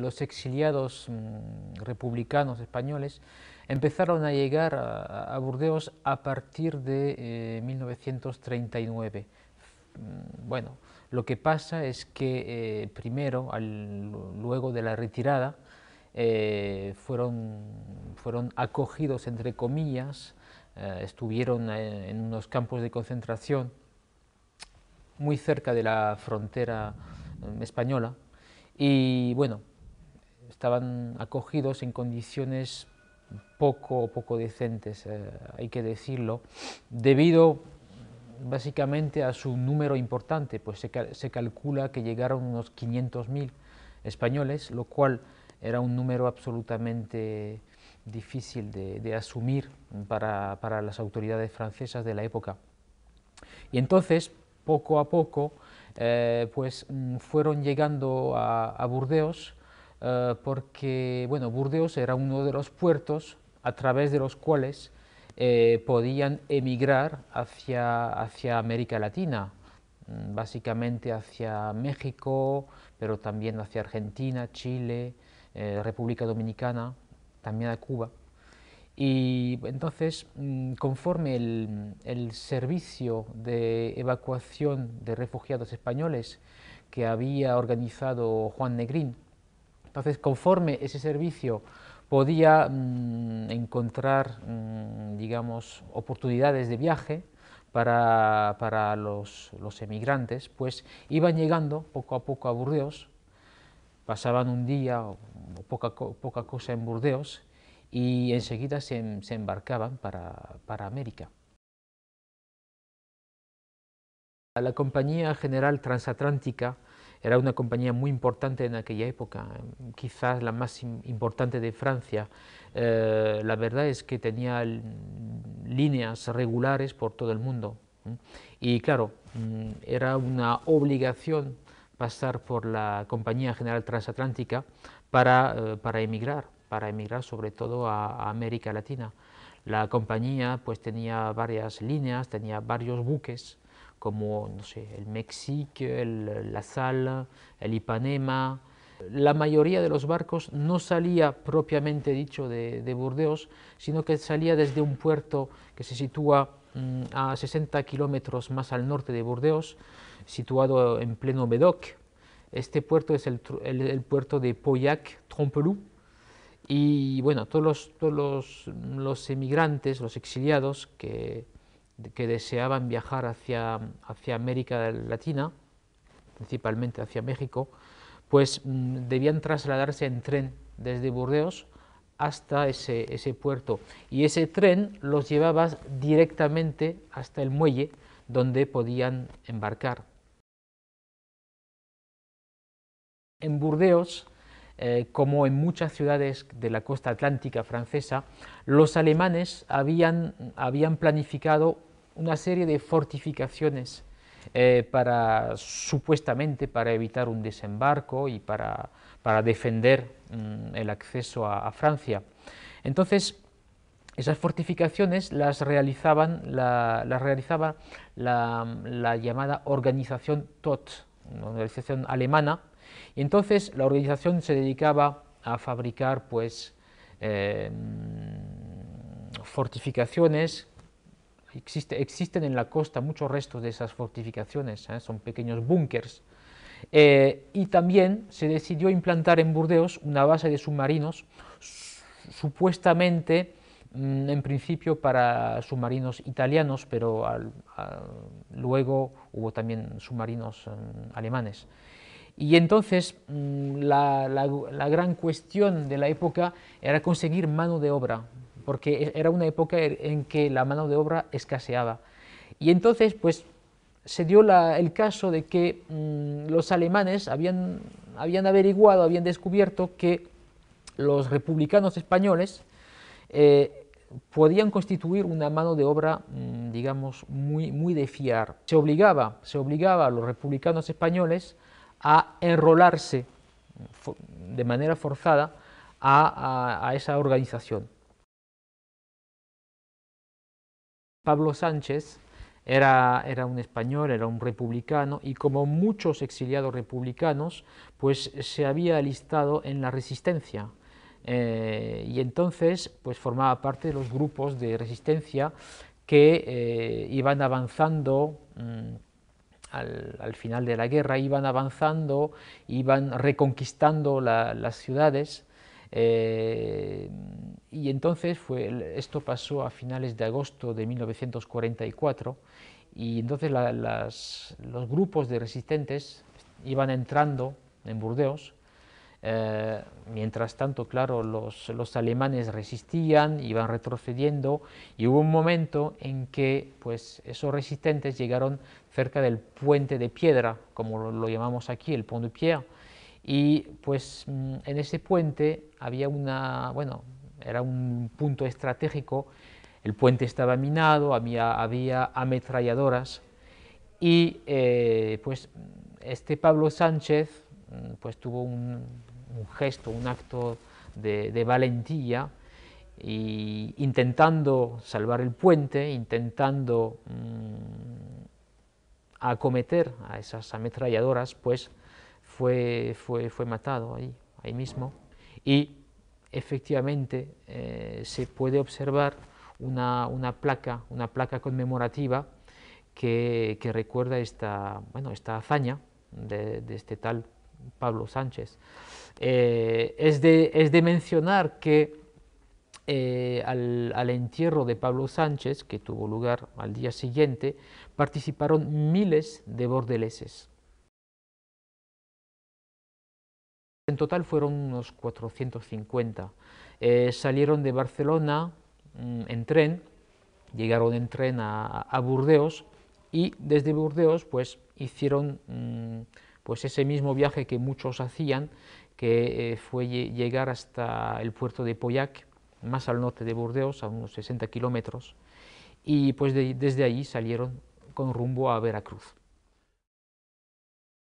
Los exiliados mm, republicanos españoles empezaron a llegar a, Burdeos a partir de 1939. Eh, mm, bueno, lo que pasa es que eh, primero, luego de la retirada, eh, fueron, fueron acogidos, entre comillas, estuvieron en unos campos de concentración muy cerca de la frontera mm, española y bueno, estaban acogidos en condiciones poco poco decentes, eh, hay que decirlo, debido básicamente a su número importante, pues se, calcula que llegaron unos 500.000 españoles, lo cual era un número absolutamente difícil de, asumir para, las autoridades francesas de la época. Y entonces, poco a poco, eh, pues mm, fueron llegando a Burdeos eh, porque bueno, Burdeos era uno de los puertos a través de los cuales eh, podían emigrar hacia, hacia América Latina, mm, básicamente hacia México, pero también hacia Argentina, Chile, eh, República Dominicana, también a Cuba. Y entonces, mm, conforme el, el, servicio de evacuación de refugiados españoles que había organizado Juan Negrín entonces, conforme ese servicio podía mm, encontrar, mm, digamos, oportunidades de viaje para, los, emigrantes, pues iban llegando poco a poco a Burdeos, pasaban un día o poca, cosa en Burdeos y enseguida se, se embarcaban para, para América. La compañía general transatlántica era una compañía muy importante en aquella época, mm, quizás la más importante de Francia. Eh, la verdad es que tenía líneas regulares por todo el mundo. Y claro, mm, era una obligación pasar por la Compañía General Transatlántica para, eh, para emigrar, para emigrar sobre todo a, a América Latina. La compañía pues tenía varias líneas, tenía varios buques como no sé, el México, el, la Sal, el Ipanema. La mayoría de los barcos no salía propiamente dicho de, Burdeos, sino que salía desde un puerto que se sitúa mm, a 60 kilómetros más al norte de Burdeos, situado en pleno Medoc Este puerto es el, puerto de Poyac, Trompelou, y bueno, todos los emigrantes, los exiliados que, que deseaban viajar hacia, hacia América Latina, principalmente hacia México, pues mm, debían trasladarse en tren desde Burdeos hasta ese, puerto. Y ese tren los llevaba directamente hasta el muelle donde podían embarcar. En Burdeos, eh, como en muchas ciudades de la costa atlántica francesa, los alemanes habían, habían planificado una serie de fortificaciones eh, para, supuestamente para evitar un desembarco y para, para defender mm, el acceso a, Francia. Entonces, esas fortificaciones las realizaban las realizaba la, llamada organización TOT, una organización alemana, y entonces la organización se dedicaba a fabricar pues, eh, mm, fortificaciones existen en la costa muchos restos de esas fortificaciones, ¿eh? son pequeños búnkers. Eh, y también se decidió implantar en Burdeos una base de submarinos, supuestamente mm, en principio para submarinos italianos, pero luego hubo también submarinos mm, alemanes. Y entonces mm, la gran cuestión de la época era conseguir mano de obra, porque e, era una época er, en que la mano de obra escaseaba. Y entonces, pues, se dio el caso de que mm, los alemanes habían, habían averiguado, habían descubierto que los republicanos españoles eh, podían constituir una mano de obra, mm, digamos, muy, muy de fiar. Se obligaba, se obligaba a los republicanos españoles a enrolarse mm, de manera forzada a esa organización. Pablo Sánchez era, era, un español, era un republicano, y como muchos exiliados republicanos, pues se había alistado en la resistencia. Eh, y entonces pues formaba parte de los grupos de resistencia que eh, iban avanzando mm, al, final de la guerra, iban avanzando, iban reconquistando las ciudades, eh, y entonces fue, esto pasó a finales de agosto de 1944 y entonces los grupos de resistentes iban entrando en Burdeos. Eh, mientras tanto, claro, los, los, alemanes resistían, iban retrocediendo y hubo un momento en que pues, esos resistentes llegaron cerca del puente de piedra, como lo, lo llamamos aquí, el Pont de Pierre, y pues mm, en ese puente había una, bueno, era un punto estratégico, el puente estaba minado, había, ametralladoras y eh, pues este Pablo Sánchez mm, pues tuvo un, gesto, un acto de, valentía intentando salvar el puente, intentando mm, acometer a esas ametralladoras, pues fue, fue, fue matado ahí, ahí mismo. Y efectivamente eh, se puede observar una, placa, una placa conmemorativa que, recuerda esta, hazaña de, este tal Pablo Sánchez. Eh, es, de, mencionar que eh, al, entierro de Pablo Sánchez, que tuvo lugar al día siguiente, participaron miles de bordeleses. En total fueron unos 450. Eh, salieron de Barcelona mm, en tren, llegaron en tren a, Burdeos y desde Burdeos pues hicieron mm, pues ese mismo viaje que muchos hacían, que eh, fue llegar hasta el puerto de Poyac, más al norte de Burdeos, a unos 60 kilómetros, y pues desde ahí salieron con rumbo a Veracruz.